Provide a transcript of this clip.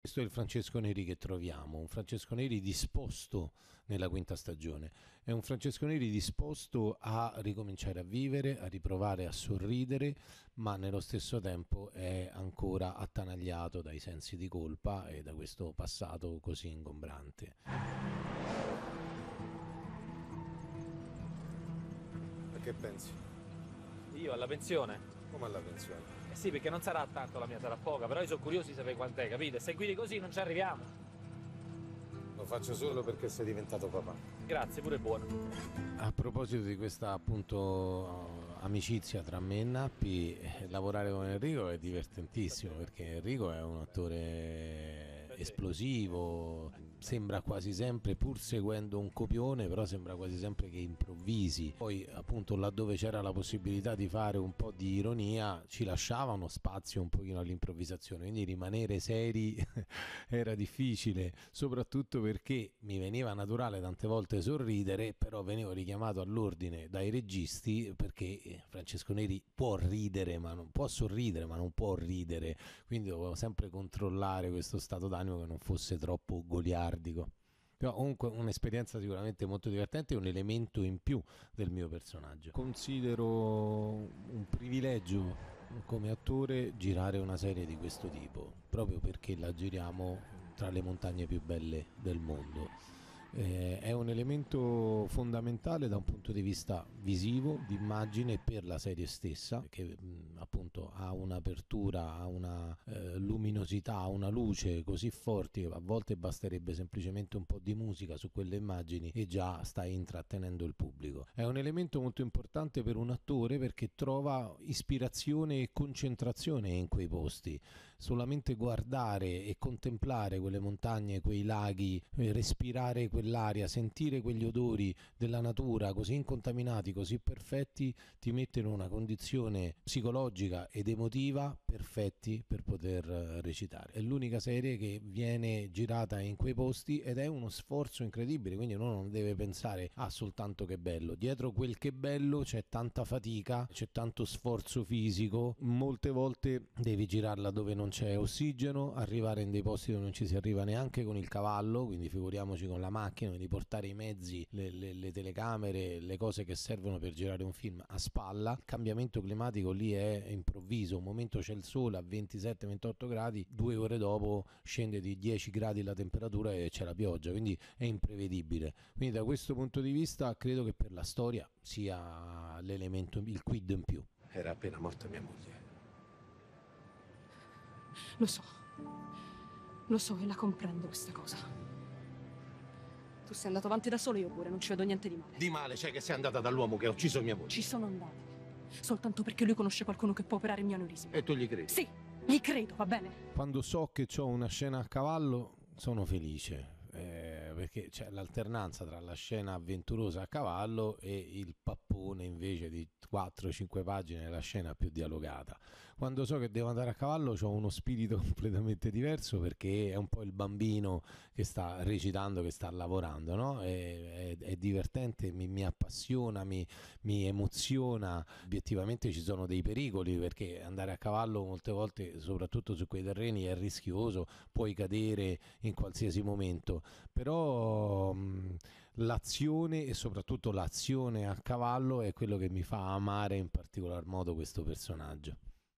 Questo è il Francesco Neri che troviamo, un Francesco Neri disposto nella quinta stagione, è un Francesco Neri disposto a ricominciare a vivere, a riprovare a sorridere, ma nello stesso tempo è ancora attanagliato dai sensi di colpa e da questo passato così ingombrante. A che pensi? Io alla pensione. Come alla pensione? Eh sì, perché non sarà tanto la mia, sarà poca, però io sono curioso di sapere quant'è, capite? Se guidi così non ci arriviamo. Lo faccio solo perché sei diventato papà. Grazie, pure buono. A proposito di questa appunto amicizia tra me e Nappi, lavorare con Enrico è divertentissimo perché Enrico è un attore eh esplosivo, sembra quasi sempre, pur seguendo un copione, però sembra quasi sempre che improvvisi. Poi appunto laddove c'era la possibilità di fare un po' di ironia ci lasciavano spazio un pochino all'improvvisazione, quindi rimanere seri era difficile, soprattutto perché mi veniva naturale tante volte sorridere, però venivo richiamato all'ordine dai registi perché Francesco Neri può ridere, ma non può sorridere, ma non può ridere, quindi dovevo sempre controllare questo stato d'animo che non fosse troppo goliardo Bardico. Però comunque un'esperienza sicuramente molto divertente e un elemento in più del mio personaggio. Considero un privilegio come attore girare una serie di questo tipo, proprio perché la giriamo tra le montagne più belle del mondo eh, è un elemento fondamentale da un punto di vista visivo, di immagine per la serie stessa, che mh, mm, appunto ha un'apertura, ha una eh, luminosità, ha una luce così forte che a volte basterebbe semplicemente un po' di musica su quelle immagini e già sta intrattenendo il pubblico. È un elemento molto importante per un attore perché trova ispirazione e concentrazione in quei posti. Solamente guardare e contemplare quelle montagne, quei laghi, eh, respirare quei quell'aria, sentire quegli odori della natura così incontaminati, così perfetti, ti mette in una condizione psicologica ed emotiva perfetti per poter eh, recitare. È l'unica serie che viene girata in quei posti ed è uno sforzo incredibile, quindi uno non deve pensare ah soltanto che bello, dietro quel che bello c'è tanta fatica, c'è tanto sforzo fisico, molte volte devi girarla dove non c'è ossigeno, arrivare in dei posti dove non ci si arriva neanche con il cavallo, quindi figuriamoci con la macchina macchina, quindi portare i mezzi, le, le, le telecamere, le cose che servono per girare un film a spalla. Il cambiamento climatico lì è improvviso, un momento c'è il sole a 27-28 gradi, due ore dopo scende di 10 gradi la temperatura e c'è la pioggia, quindi è imprevedibile. Quindi da questo punto di vista credo che per la storia sia l'elemento, il quid in più. Era appena morta mia moglie. Lo so, lo so e la comprendo questa cosa. Tu sei andato avanti da solo, io pure, non ci vedo niente di male. Di male, cioè che sei andata dall'uomo che ha ucciso mia moglie. Ci sono andata. Soltanto perché lui conosce qualcuno che può operare il mio aneurisma. E tu gli credi? Sì, gli credo, va bene. Quando so che ho una scena a cavallo, sono felice. Eh, perché c'è l'alternanza tra la scena avventurosa a cavallo e il pappone invece di 4-5 pagine la scena più dialogata quando so che devo andare a cavallo ho uno spirito completamente diverso perché è un po' il bambino che sta recitando, che sta lavorando, no? è, è, è, divertente, mi, mi appassiona, mi, mi, emoziona, obiettivamente ci sono dei pericoli perché andare a cavallo molte volte, soprattutto su quei terreni, è rischioso, puoi cadere in qualsiasi momento, però mh, mm, l'azione e soprattutto l'azione a cavallo è quello che mi fa amare in particolar modo questo personaggio.